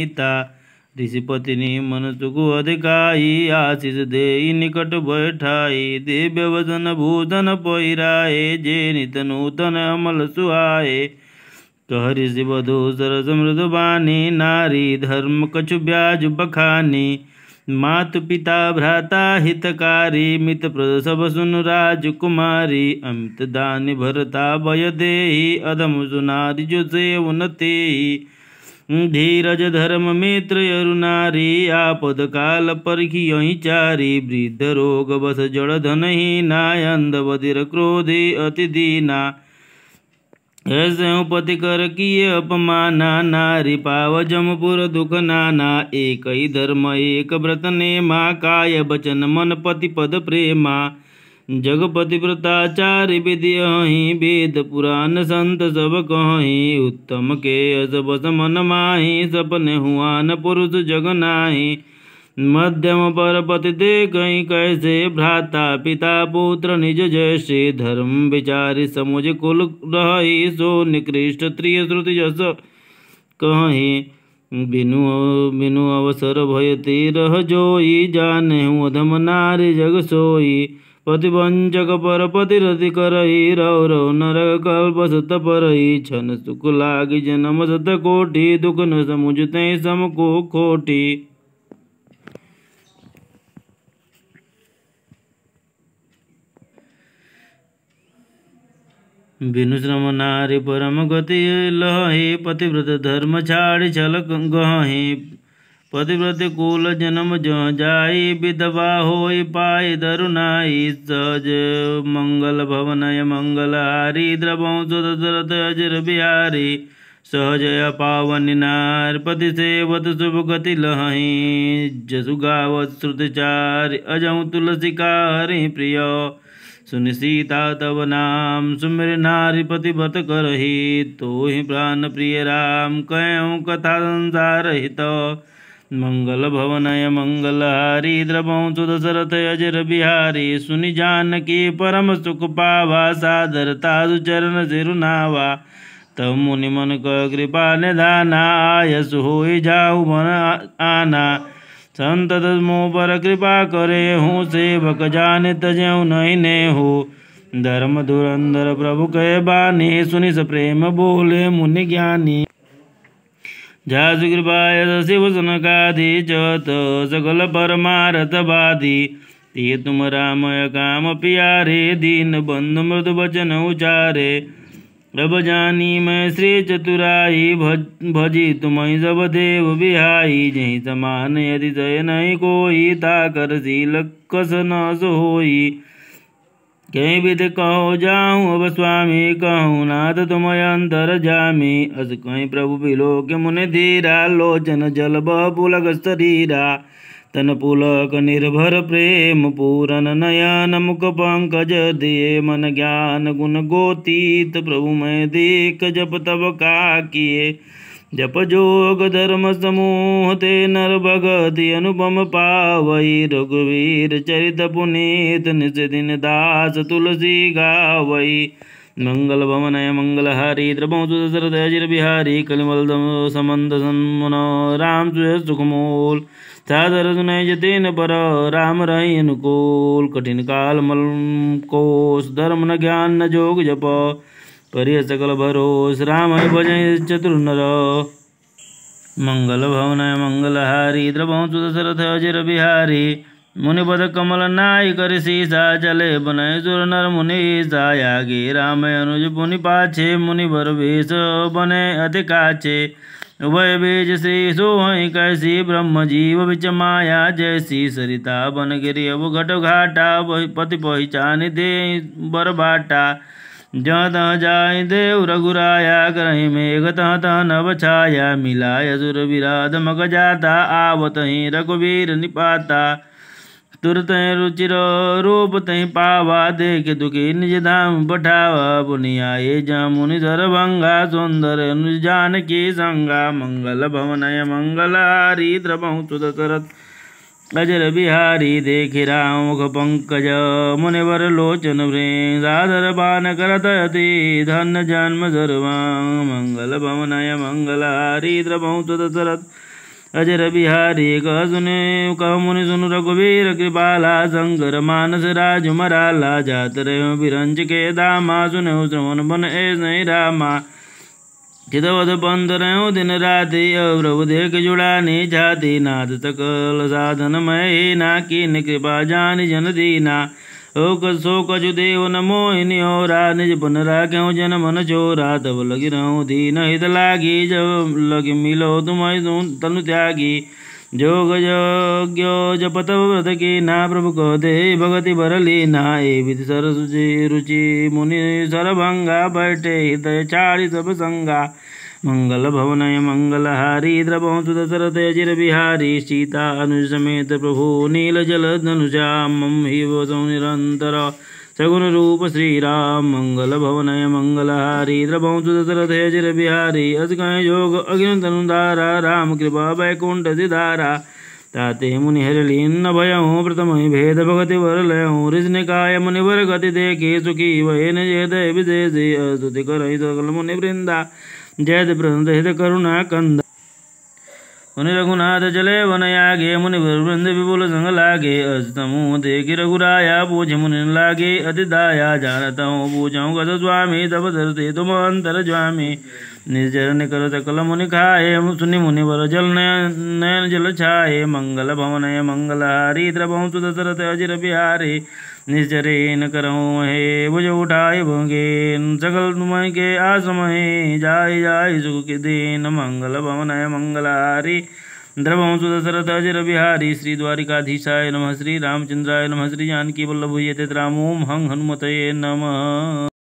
सीता ऋषिपतिनी मन चुगु अधिकाई आशीष दे निकट बैठाई दिव्य वजन भूषण पैराए जे नित नूतन अमल सुहाए कह ऋषि वधु सरस मृदुबानी नारी धर्म कछु ब्याज बखानी मात पिता भ्राता हितकारी मित प्रद सब सुन राजकुमारी अमित दान भरता भय दे अदम सुनारी जो सेवन तेही धीरज धर्म मित्र यु नारी आपद काल पर चारी वृद्ध रोग बस जड़ धन ही नायंद बधिर क्रोधे अति दीना ऐसे उपति कर किए अपमाना नारी पाव जमपुर दुख नाना एक ही धर्म एक व्रत ने माँ काय बचन मन पति पद प्रेमा जगपति व्रताचार्य विधि अही वेद पुराण संत सब कही उत्तम के असब समन माही सपने हुआ न पुरुष जग नाही मध्यम पर पति दे कहीं कैसे भ्राता पिता पुत्र निज जैसे धर्म विचारी समुझ कुल रही सो निकृष्ट त्रिय श्रुति जस कही बिनु बिनु अवसर भय रह जोई जाने अधम नारी जग सोई पर नर परपतिरधिकरहि सत पर ही छन सुख लाग जन्म सत कोटि दुख न समुझते सम को खोटि बिनु श्रम नारी परम गति लहे पतिव्रत धर्म छाड़ी छल गहे पतिव्रत कुल जन्म जो जाई विधवा हो पाए दरुनाई सज मंगल भवनय मंगल हारी सुदशरथ अजर बिहारी सहजय पावन नार पति सेवत शुभ गति लहई जसु गावत श्रुतचार अजऊ तुलसी हरि प्रिय सुन सीता तव नाम सुमिर नारी पति भत करही तो ही प्राण प्रिय राम कहूँ कथा संसार हित मंगल भवनय मंगलहारी द्रवं तु दशरथ अजर बिहारी सुनि जानकी परम सुख पावा सादर तादु चरण सिरुनावा तब मुनि मन क कृपा निधाना आयस हो जाऊ मन आना संत मोह पर कृपा करे हूँ सेवक जान तजऊ नहीं ने हो धर्म धुरंधर प्रभु कह बानी सुनिस प्रेम बोले मुनि ज्ञानी सुन शिवसनकाधीच तो सकल परमारथवादी ये तुम राम काम प्यारे दीन बंधु मृद वचन उचारे रब जानी मैं श्री चतुराई भज भजी तुम सब देव बिहाई जही समान यदि जय नहीं कोई ताकर सी लक्कस न सोई कहीं विध कहो जाऊँ अब स्वामी कहूँ नाथ तुम अंतर जामी अस कहीं प्रभु पिलो के धीरा लोचन जल बुलग शरीरा तन पुलक निर्भर प्रेम पूरन नयन मुख पंकज दिए मन ज्ञान गुण गोतीत प्रभु मैं देख जप तब का किए जप जोग धर्म समूह ते नर भगति अनुपम पावई रघुवीर चरित पुनीत निज दिन दास तुलसी गावई मंगल भवनय मंगल हरि द्रवसुदशरथ बिहारी कलिमल समंद सन्मुन राम सुय सुखमूल सादर सुनय जतिन पर राम रही अनुकूल कठिन काल मल कोश धर्म न ज्ञान न जोग जप परि सकल भरोस राम भज चतुर्नर मंगल भवन मंगलहारी द्रभं सुदशरथ अजर बिहारी मुनिपद कमल नायक ऋषिषा जले बनय सुर नर मुनिषा यागे राम अनुज पुनि पाछे मुनि भर वेश बने अति काछे उभय बीज से सोहय कैसी ब्रह्म जीव बिच माया जैसी सरिता बन गिरी अब घट घाटा पति पहचान दे बर बाटा जाता जाय देव रघुराया करही मेघ तह नव छाया मिलाय सुर मग जाता आवत ही रघुवीर निपाता तुरत रुचिर रूप तय पावा देख दुखी निज धाम बठावा बुनिया ये जामुनि सर भंगा सुंदर अनुज जानकी संगा मंगल भवनय मंगल हरिद्र बहुत सुध अजर बिहारी देख रामुख पंकज मुनिवर लोचन वृंदाधर बान करत धन जन्म सर्वा मंगल भवनय मंगल द्रभौत दशरथ अजर बिहारी कह सुने कह मुनि सुन रघुवीर कृपाला शंकर मानस राज मराला जात रहे बिरंज के दामा सुन श्रवण बन ए नहीं रामा किदवत बंद रहो दिन रात प्रभु देख जुड़ा ने जाति नाद सकल साधन मय ना की कृपा जान जन दीना ओक शोक न मोहिनी इन होरा निज बन क्यों जन मन चोरा तब लगी रहो दीन हित लागी जब लग मिलो तुम तनु त्यागी जोग योग्यो जपत व्रत की ना प्रभु दे भगति बरली ना एविध सरसुचि रुचि मुनि सरभंगा बैठे हृदय चारि सब संगा मंगल भवनय मंगल हारी द्रवं सुदशरथ अजिर बिहारी सीता अनुज समेत प्रभु नील जल धनुषा मम हिव सौ निरंतर सगुण रूप श्री राम सगुणरूप श्रीराम मङ्गलभवनय मङ्गलहारी दशरथ दशरथे बिहारी असगय योग अग्नि राम कृपा वैकुंठ वैकुण्ठसिधारा ताते मुनि मुनिहरलीन्न भयहूँ प्रथमय भेद भगति वर लय हूँ ऋषि काय मुनि वर गति देखे सुखी वयन जय विदेशी अस्तुति करहि सकल मुनिवृंदा जयद प्रसन्न करुणा कंद मुनि रघुनाथ जले वनयागे मुनि वृंद विपुल संग लागे अस्तमु देखि रघुराया पूछ मुनि लागे अतिदाया जानता हूँ पूछाऊँ कस स्वामी तब धरते तुम अंतर स्वामी निर्जर निकर सकल मुनि खाए सुनि मुनि वर जल नयन नयन जल छाये मंगल भवनय मंगल हारी द्रभं सुदशरथ अजिर बिहारी निजरे न करो हे बुझ उठाए भोंगे सकल तुमय के हे जाय जाय सुख के देन मंगल भवन मंगलहारी द्रवं सुदशरथ अजर बिहारी श्री द्वारिकाधीशाय नमः श्री रामचंद्राय नमः श्री जानकी वल्लभ रामोम हंग हनुमतये नमः